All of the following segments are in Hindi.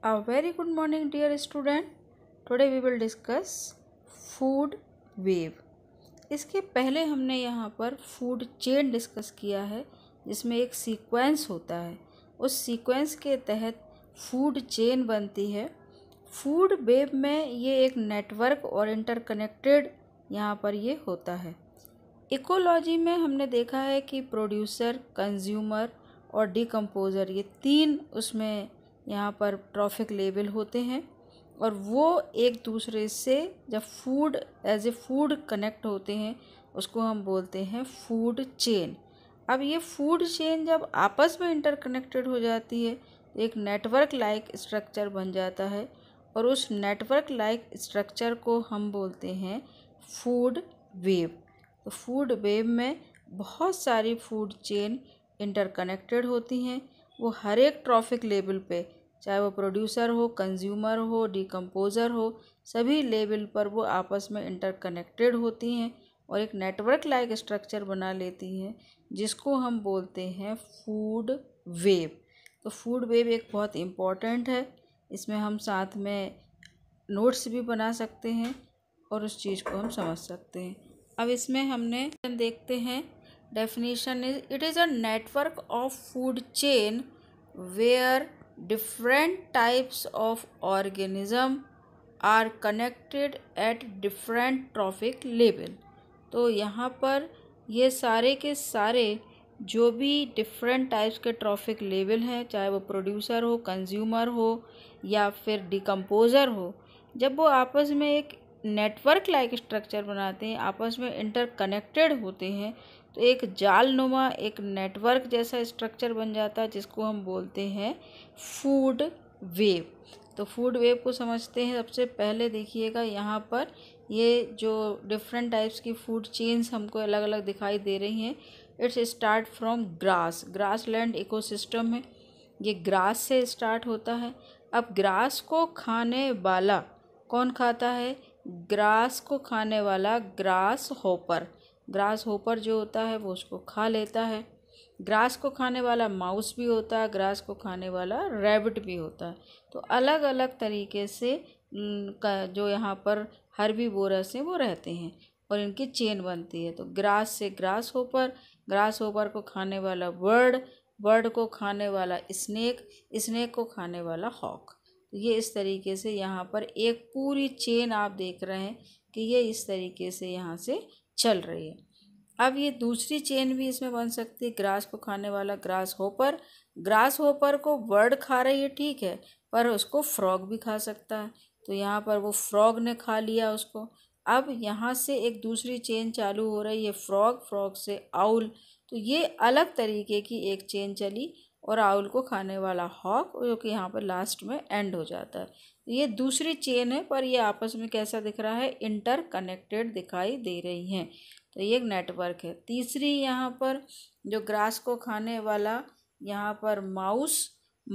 a very good morning dear student today we will discuss food wave इसके पहले हमने यहाँ पर फूड चेन डिस्कस किया है जिसमें एक सीक्वेंस होता है उस सीक्वेंस के तहत फूड चेन बनती है फूड वेव में ये एक नेटवर्क और इंटरकनेक्टेड यहाँ पर ये होता है इकोलॉजी में हमने देखा है कि प्रोड्यूसर कंज्यूमर और डिकम्पोज़र ये तीन उसमें यहाँ पर ट्रॉफिक लेबल होते हैं और वो एक दूसरे से जब food as a food connect होते हैं उसको हम बोलते हैं फूड चेन अब ये फूड चेन जब आपस में इंटरकनेक्टेड हो जाती है एक नेटवर्क लाइक स्ट्रक्चर बन जाता है और उस नेटवर्क लाइक स्ट्रक्चर को हम बोलते हैं फूड वेव तो फूड वेव में बहुत सारी फूड चेन इंटरकनेक्टेड होती हैं वो हर एक ट्रॉफिक लेवल पे चाहे वो प्रोड्यूसर हो कंज्यूमर हो डिकम्पोज़र हो सभी लेवल पर वो आपस में इंटरकनेक्टेड होती हैं और एक नेटवर्क लाइक स्ट्रक्चर बना लेती हैं जिसको हम बोलते हैं फूड वेव तो फूड वेव एक बहुत इम्पॉर्टेंट है इसमें हम साथ में नोट्स भी बना सकते हैं और उस चीज़ को हम समझ सकते हैं अब इसमें हमने देखते हैं definition is it is a network of food chain where different types of organism are connected at different trophic level तो यहाँ पर ये सारे के सारे जो भी different types के trophic level हैं चाहे वो producer हो consumer हो या फिर decomposer हो जब वो आपस में एक network like structure बनाते हैं आपस में interconnected होते हैं एक जालनुमा एक नेटवर्क जैसा स्ट्रक्चर बन जाता है जिसको हम बोलते हैं फूड वेव तो फूड वेव को समझते हैं सबसे पहले देखिएगा यहाँ पर ये जो डिफरेंट टाइप्स की फूड चेन्स हमको अलग अलग दिखाई दे रही हैं it's start from grass grassland ecosystem है ये ग्रास से स्टार्ट होता है अब ग्रास को खाने वाला कौन खाता है ग्रास को खाने वाला ग्रास होपर ग्रास होपर जो होता है वो उसको खा लेता है ग्रास को खाने वाला माउस भी होता है ग्रास को खाने वाला रैबिट भी होता है तो अलग अलग तरीके से का जो यहाँ पर भी बोरस हैं वो रहते हैं और इनकी चेन बनती है तो ग्रास से ग्रास होपर ग्रास होपर को खाने वाला बर्ड बर्ड को खाने वाला स्नेक स्नेक को खाने वाला हॉक तो ये इस तरीके से यहाँ पर एक पूरी चेन आप देख रहे हैं कि ये इस तरीके से यहाँ से चल रही है अब ये दूसरी चेन भी इसमें बन सकती है ग्रास को खाने वाला ग्रास होपर ग्रास होपर को बर्ड खा रही है ठीक है पर उसको फ्रॉग भी खा सकता है तो यहाँ पर वो फ्रॉग ने खा लिया उसको अब यहाँ से एक दूसरी चेन चालू हो रही है फ्रॉग फ्रॉग से आउल तो ये अलग तरीके की एक चेन चली और आउल को खाने वाला हॉक जो कि यहाँ पर लास्ट में एंड हो जाता है ये दूसरी चेन है पर ये आपस में कैसा दिख रहा है इंटर कनेक्टेड दिखाई दे रही हैं तो ये एक नेटवर्क है तीसरी यहाँ पर जो ग्रास को खाने वाला यहाँ पर माउस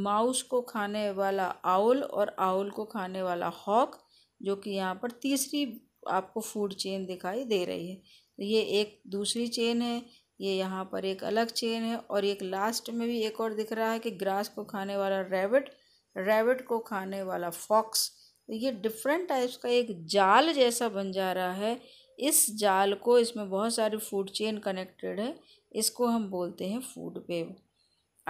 माउस को खाने वाला आउल और आउल को खाने वाला हॉक जो कि यहाँ पर तीसरी आपको फूड चेन दिखाई दे रही है तो ये एक दूसरी चेन है ये यहाँ पर एक अलग चेन है और एक लास्ट में भी एक और दिख रहा है कि ग्रास को खाने वाला रैबिट रैबिट को खाने वाला फॉक्स तो ये डिफरेंट टाइप्स का एक जाल जैसा बन जा रहा है इस जाल को इसमें बहुत सारी फूड चेन कनेक्टेड है इसको हम बोलते हैं फूड वेव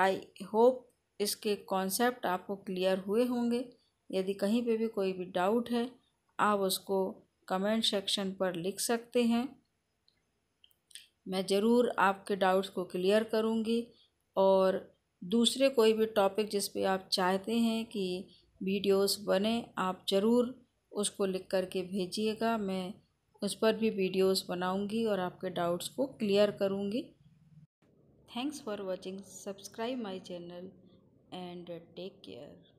आई होप इसके कॉन्सेप्ट आपको क्लियर हुए होंगे यदि कहीं पे भी कोई भी डाउट है आप उसको कमेंट सेक्शन पर लिख सकते हैं मैं ज़रूर आपके डाउट्स को क्लियर करूँगी और दूसरे कोई भी टॉपिक जिस पे आप चाहते हैं कि वीडियोस बने आप ज़रूर उसको लिख कर के भेजिएगा मैं उस पर भी वीडियोस बनाऊंगी और आपके डाउट्स को क्लियर करूंगी thanks for watching subscribe my channel and take care